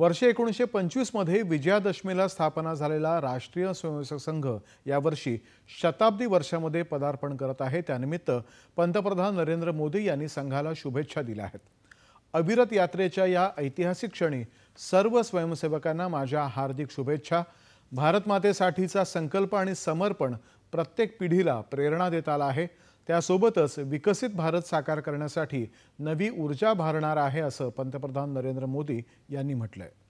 वर्ष एकोणीसशे पंचवीसमध्ये विजयादशमीला स्थापना झालेला राष्ट्रीय स्वयंसेवक संघ यावर्षी शताब्दी वर्षामध्ये पदार्पण करत आहे त्यानिमित्त पंतप्रधान नरेंद्र मोदी यांनी संघाला शुभेच्छा दिल्या आहेत अविरत यात्रेच्या या ऐतिहासिक क्षणी सर्व स्वयंसेवकांना माझ्या हार्दिक शुभेच्छा भारतमातेसाठीचा संकल्प आणि समर्पण प्रत्येक पिढीला प्रेरणा देत आला आहे त्यासोबतच विकसित भारत साकार करण्यासाठी नवी ऊर्जा भारणार आहे असं पंतप्रधान नरेंद्र मोदी यांनी म्हटलं